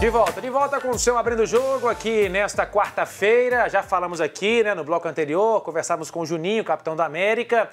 De volta, de volta com o seu Abrindo o Jogo aqui nesta quarta-feira. Já falamos aqui né, no bloco anterior, conversamos com o Juninho, capitão da América.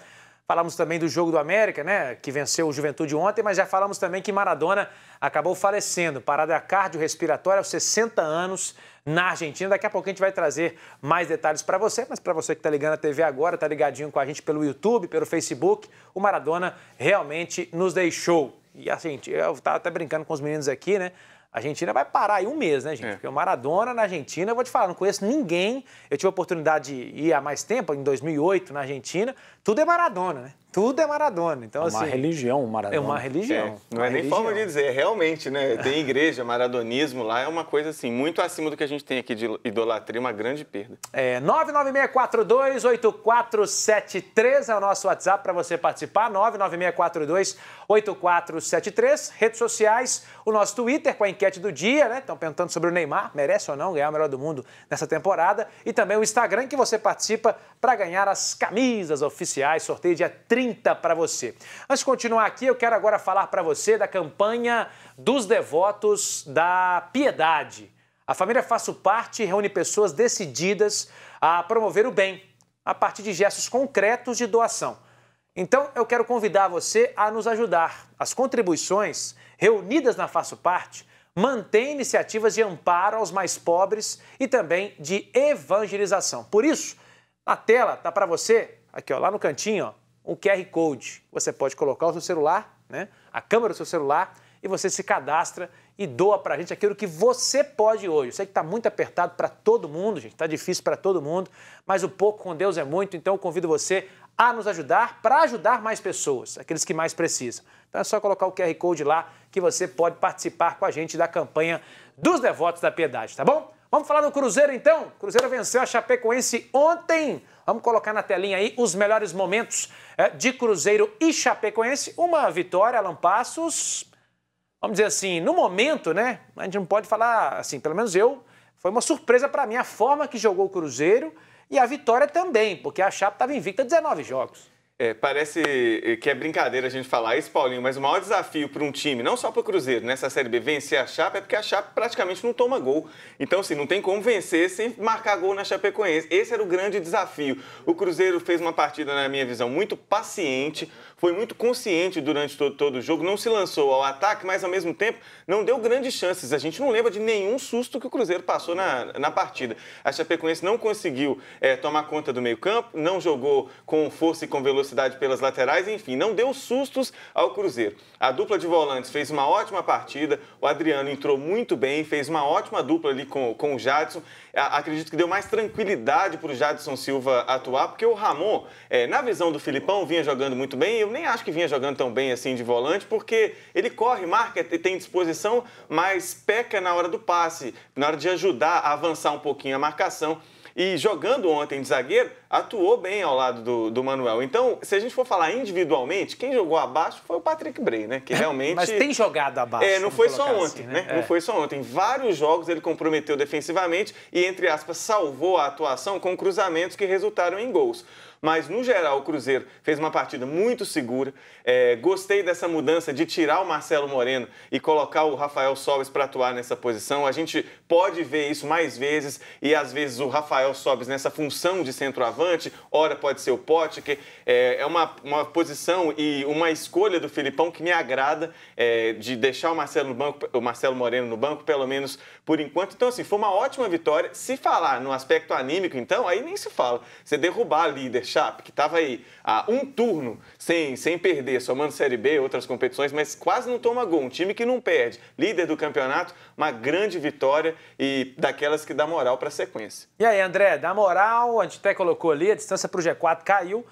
Falamos também do jogo do América, né, que venceu o Juventude ontem, mas já falamos também que Maradona acabou falecendo. Parada cardiorrespiratória aos 60 anos na Argentina. Daqui a pouco a gente vai trazer mais detalhes para você, mas para você que está ligando a TV agora, está ligadinho com a gente pelo YouTube, pelo Facebook, o Maradona realmente nos deixou. E assim, eu estava até brincando com os meninos aqui, né? A Argentina vai parar aí um mês, né, gente? É. Porque o Maradona na Argentina, eu vou te falar, não conheço ninguém. Eu tive a oportunidade de ir há mais tempo, em 2008, na Argentina. Tudo é Maradona, né? Tudo é Maradona. Então, é uma assim, religião, Maradona. É uma religião. É, não é, nem forma de dizer, é realmente, né? Tem igreja, maradonismo lá, é uma coisa assim, muito acima do que a gente tem aqui de idolatria, uma grande perda. É, 996428473 é o nosso WhatsApp para você participar, 996428473, redes sociais, o nosso Twitter com a enquete do dia, né? Estão perguntando sobre o Neymar, merece ou não ganhar o melhor do mundo nessa temporada, e também o Instagram que você participa para ganhar as camisas oficiais, sorteio dia 30 30 para você. Antes de continuar aqui, eu quero agora falar para você da campanha dos devotos da piedade. A família Faço Parte reúne pessoas decididas a promover o bem a partir de gestos concretos de doação. Então, eu quero convidar você a nos ajudar. As contribuições reunidas na Faço Parte mantêm iniciativas de amparo aos mais pobres e também de evangelização. Por isso, na tela tá para você, aqui ó, lá no cantinho, ó, um QR Code. Você pode colocar o seu celular, né, a câmera do seu celular, e você se cadastra e doa para a gente aquilo que você pode hoje. Eu sei que está muito apertado para todo mundo, gente, está difícil para todo mundo, mas o pouco com Deus é muito, então convido você a nos ajudar para ajudar mais pessoas, aqueles que mais precisam. Então é só colocar o QR Code lá que você pode participar com a gente da campanha dos Devotos da Piedade, tá bom? Vamos falar do Cruzeiro então? Cruzeiro venceu a Chapecoense ontem. Vamos colocar na telinha aí os melhores momentos é, de Cruzeiro e Chapecoense. Uma vitória, Alan Passos. Vamos dizer assim, no momento, né? A gente não pode falar assim, pelo menos eu. Foi uma surpresa para mim a forma que jogou o Cruzeiro e a vitória também, porque a Chape estava invicta 19 jogos. É, parece é, que é brincadeira a gente falar isso, Paulinho, mas o maior desafio para um time, não só para o Cruzeiro, nessa Série B, vencer a Chapa é porque a Chapa praticamente não toma gol. Então, assim, não tem como vencer sem marcar gol na Chapecoense. Esse era o grande desafio. O Cruzeiro fez uma partida, na minha visão, muito paciente, foi muito consciente durante todo, todo o jogo, não se lançou ao ataque, mas ao mesmo tempo não deu grandes chances. A gente não lembra de nenhum susto que o Cruzeiro passou na, na partida. A Chapecoense não conseguiu é, tomar conta do meio-campo, não jogou com força e com velocidade velocidade pelas laterais, enfim, não deu sustos ao Cruzeiro. A dupla de volantes fez uma ótima partida, o Adriano entrou muito bem, fez uma ótima dupla ali com, com o Jadson. Acredito que deu mais tranquilidade para o Jadson Silva atuar, porque o Ramon, é, na visão do Filipão, vinha jogando muito bem. Eu nem acho que vinha jogando tão bem assim de volante, porque ele corre, marca, tem disposição, mas peca na hora do passe, na hora de ajudar a avançar um pouquinho a marcação e jogando ontem de zagueiro, atuou bem ao lado do, do Manuel. Então, se a gente for falar individualmente, quem jogou abaixo foi o Patrick Bray, né? Que é, realmente. Mas tem jogado abaixo. É, não foi só ontem, assim, né? né? É. Não foi só ontem. vários jogos ele comprometeu defensivamente e, entre aspas, salvou a atuação com cruzamentos que resultaram em gols. Mas, no geral, o Cruzeiro fez uma partida muito segura. É, gostei dessa mudança de tirar o Marcelo Moreno e colocar o Rafael Sobes para atuar nessa posição. A gente pode ver isso mais vezes e, às vezes, o Rafael Sobes nessa função de centroavante, ora pode ser o Pote, que é, é uma, uma posição e uma escolha do Filipão que me agrada é, de deixar o Marcelo, no banco, o Marcelo Moreno no banco, pelo menos por enquanto. Então, assim, foi uma ótima vitória. Se falar no aspecto anímico, então, aí nem se fala. Você derrubar a líder Chape, que estava aí há um turno sem, sem perder, somando Série B, outras competições, mas quase não toma gol. Um time que não perde, líder do campeonato, uma grande vitória e daquelas que dá moral para a sequência. E aí, André, dá moral, a gente até colocou ali, a distância para o G4 caiu,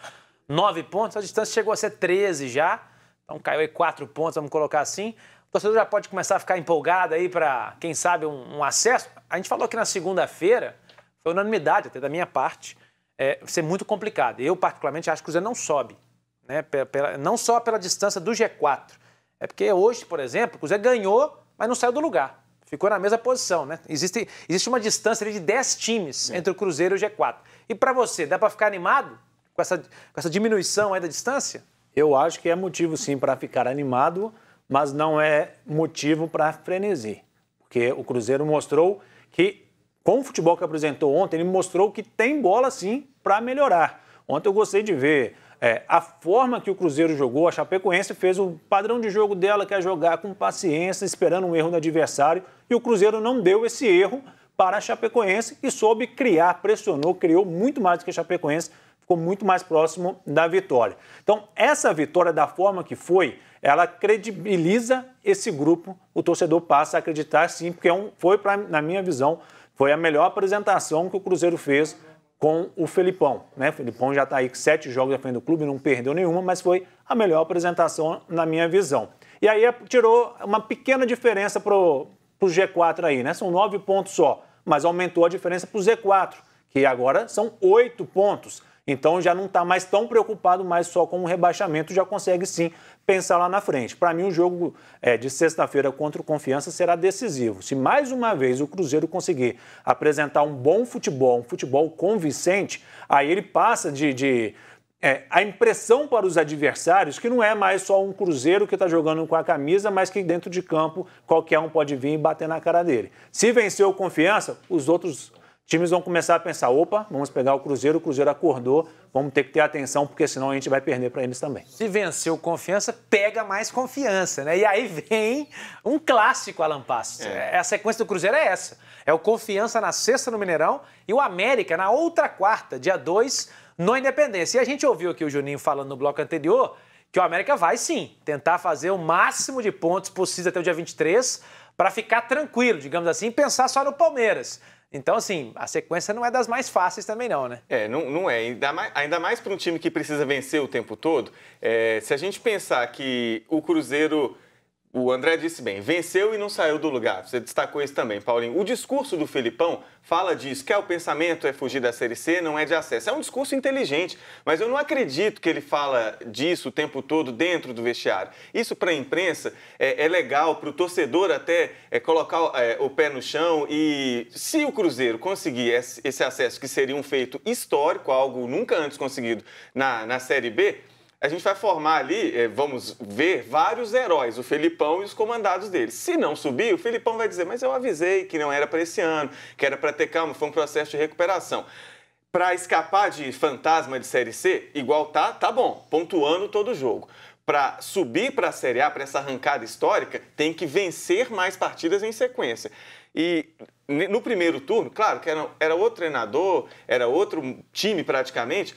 9 pontos, a distância chegou a ser 13 já, então caiu aí 4 pontos, vamos colocar assim. O torcedor já pode começar a ficar empolgado aí para, quem sabe, um, um acesso. A gente falou que na segunda-feira foi unanimidade, até da minha parte, é, ser muito complicado. Eu, particularmente, acho que o Cruzeiro não sobe, né? Pela, não só pela distância do G4. É porque hoje, por exemplo, o Cruzeiro ganhou, mas não saiu do lugar. Ficou na mesma posição, né? Existe, existe uma distância de 10 times entre o Cruzeiro e o G4. E para você, dá para ficar animado com essa, com essa diminuição aí da distância? Eu acho que é motivo, sim, para ficar animado, mas não é motivo para frenesi. Porque o Cruzeiro mostrou que com o futebol que apresentou ontem, ele mostrou que tem bola sim para melhorar. Ontem eu gostei de ver é, a forma que o Cruzeiro jogou, a Chapecoense fez o padrão de jogo dela, que é jogar com paciência, esperando um erro do adversário, e o Cruzeiro não deu esse erro para a Chapecoense e soube criar, pressionou, criou muito mais do que a Chapecoense, ficou muito mais próximo da vitória. Então, essa vitória, da forma que foi, ela credibiliza esse grupo, o torcedor passa a acreditar sim, porque é um, foi, pra, na minha visão, foi a melhor apresentação que o Cruzeiro fez com o Felipão. Né? O Felipão já está aí com sete jogos à frente do clube, não perdeu nenhuma, mas foi a melhor apresentação na minha visão. E aí é, tirou uma pequena diferença para o G4 aí, né? São nove pontos só, mas aumentou a diferença para o Z4, que agora são oito pontos. Então já não está mais tão preocupado mais só com o rebaixamento, já consegue sim pensar lá na frente. Para mim, o jogo é, de sexta-feira contra o Confiança será decisivo. Se mais uma vez o Cruzeiro conseguir apresentar um bom futebol, um futebol convincente, aí ele passa de, de é, a impressão para os adversários que não é mais só um Cruzeiro que está jogando com a camisa, mas que dentro de campo qualquer um pode vir e bater na cara dele. Se venceu confiança, os outros times vão começar a pensar: opa, vamos pegar o Cruzeiro, o Cruzeiro acordou, vamos ter que ter atenção, porque senão a gente vai perder para eles também. Se venceu confiança, pega mais confiança, né? E aí vem um clássico, Alan Passo. É. é. A sequência do Cruzeiro é essa: é o Confiança na sexta no Mineirão e o América na outra quarta, dia 2, no Independência. E a gente ouviu aqui o Juninho falando no bloco anterior. Que o América vai sim tentar fazer o máximo de pontos possíveis até o dia 23 para ficar tranquilo, digamos assim, e pensar só no Palmeiras. Então, assim, a sequência não é das mais fáceis também, não, né? É, não, não é. Ainda mais, ainda mais para um time que precisa vencer o tempo todo. É, se a gente pensar que o Cruzeiro o André disse bem, venceu e não saiu do lugar. Você destacou isso também, Paulinho. O discurso do Felipão fala disso, que é o pensamento, é fugir da Série C, não é de acesso. É um discurso inteligente, mas eu não acredito que ele fala disso o tempo todo dentro do vestiário. Isso para a imprensa é, é legal, para o torcedor até é, colocar é, o pé no chão e se o Cruzeiro conseguir esse acesso, que seria um feito histórico, algo nunca antes conseguido na, na Série B a gente vai formar ali, é, vamos ver, vários heróis, o Felipão e os comandados dele. Se não subir, o Felipão vai dizer, mas eu avisei que não era para esse ano, que era para ter calma, foi um processo de recuperação. Para escapar de fantasma de Série C, igual tá, tá bom, pontuando todo jogo para subir para a Série A, para essa arrancada histórica, tem que vencer mais partidas em sequência. E no primeiro turno, claro que era, era outro treinador, era outro time praticamente,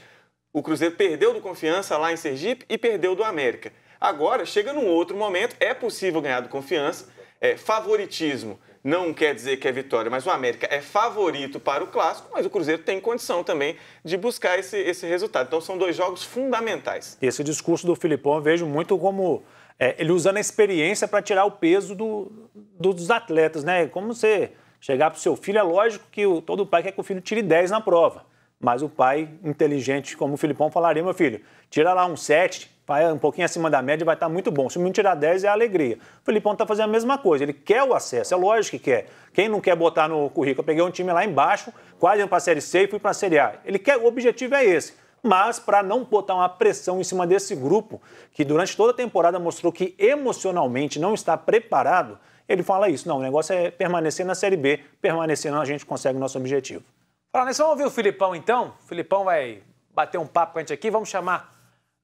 o Cruzeiro perdeu do Confiança lá em Sergipe e perdeu do América. Agora chega num outro momento, é possível ganhar do Confiança. É, favoritismo não quer dizer que é vitória, mas o América é favorito para o clássico, mas o Cruzeiro tem condição também de buscar esse, esse resultado. Então são dois jogos fundamentais. Esse discurso do Filipão eu vejo muito como é, ele usando a experiência para tirar o peso do, do, dos atletas, né? Como você chegar para o seu filho, é lógico que o, todo pai quer que o filho tire 10 na prova. Mas o pai, inteligente, como o Filipão, falaria: meu filho, tira lá um 7, pai um pouquinho acima da média, vai estar tá muito bom. Se o menino tirar 10, é alegria. O Filipão está fazendo a mesma coisa, ele quer o acesso, é lógico que quer. Quem não quer botar no currículo? Eu peguei um time lá embaixo, quase indo para a Série C e fui para a Série A. Ele quer, o objetivo é esse. Mas para não botar uma pressão em cima desse grupo, que durante toda a temporada mostrou que emocionalmente não está preparado, ele fala isso. Não, o negócio é permanecer na Série B, permanecendo a gente consegue o nosso objetivo. Fala, nós vamos ouvir o Filipão então. O Filipão vai bater um papo com a gente aqui. Vamos chamar.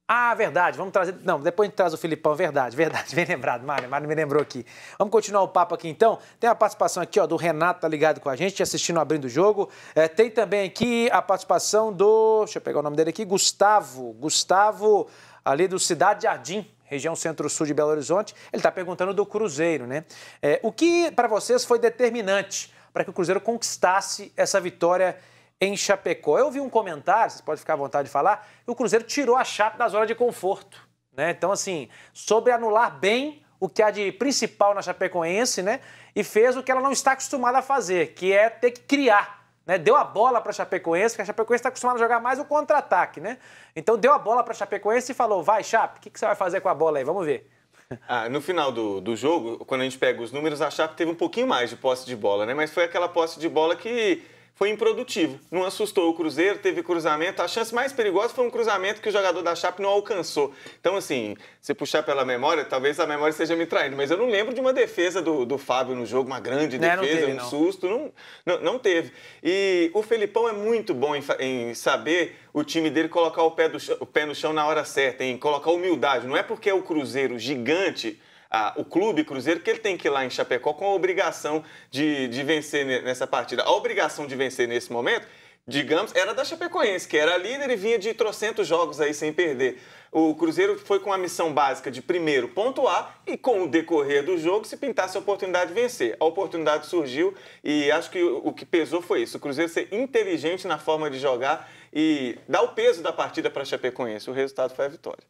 Ah, verdade, vamos trazer. Não, depois a gente traz o Filipão, verdade, verdade, bem lembrado, Mário. Mário me lembrou aqui. Vamos continuar o papo aqui então. Tem a participação aqui, ó, do Renato, tá ligado com a gente, assistindo abrindo o jogo. É, tem também aqui a participação do. Deixa eu pegar o nome dele aqui, Gustavo. Gustavo, ali do Cidade Jardim, região centro-sul de Belo Horizonte, ele está perguntando do Cruzeiro, né? É, o que para vocês foi determinante para que o Cruzeiro conquistasse essa vitória em Chapecó. Eu vi um comentário, vocês podem ficar à vontade de falar, que o Cruzeiro tirou a chapa da zona de conforto. Né? Então, assim, sobre anular bem o que há de principal na Chapecoense, né? E fez o que ela não está acostumada a fazer, que é ter que criar. Né? Deu a bola para a Chapecoense, porque a Chapecoense está acostumada a jogar mais o contra-ataque, né? Então deu a bola para a Chapecoense e falou: vai, Chape, o que, que você vai fazer com a bola aí? Vamos ver. Ah, no final do, do jogo, quando a gente pega os números, a Chape teve um pouquinho mais de posse de bola, né? Mas foi aquela posse de bola que foi improdutivo. Não assustou o Cruzeiro, teve cruzamento. A chance mais perigosa foi um cruzamento que o jogador da Chape não alcançou. Então, assim, se puxar pela memória, talvez a memória esteja me traindo, mas eu não lembro de uma defesa do, do Fábio no jogo, uma grande defesa, não, não teve, um não. susto. Não, não, não, teve. E o Felipão é muito bom em, em saber o time dele colocar o pé, do, o pé no chão na hora certa, em colocar humildade. Não é porque é o Cruzeiro gigante a, o clube Cruzeiro que ele tem que ir lá em Chapecó com a obrigação de, de vencer nessa partida. A obrigação de vencer nesse momento digamos, era da Chapecoense, que era líder e vinha de trocentos jogos aí sem perder. O Cruzeiro foi com a missão básica de primeiro pontuar e com o decorrer do jogo se pintasse a oportunidade de vencer. A oportunidade surgiu e acho que o que pesou foi isso, o Cruzeiro ser inteligente na forma de jogar e dar o peso da partida para a Chapecoense. O resultado foi a vitória.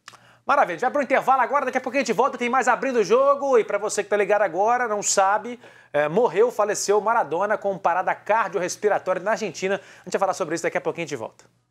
Maravilha, vai para o intervalo agora, daqui a pouco a gente volta, tem mais abrindo o jogo. E para você que está ligado agora, não sabe, é, morreu, faleceu Maradona com parada cardiorrespiratória na Argentina. A gente vai falar sobre isso daqui a pouquinho a gente volta.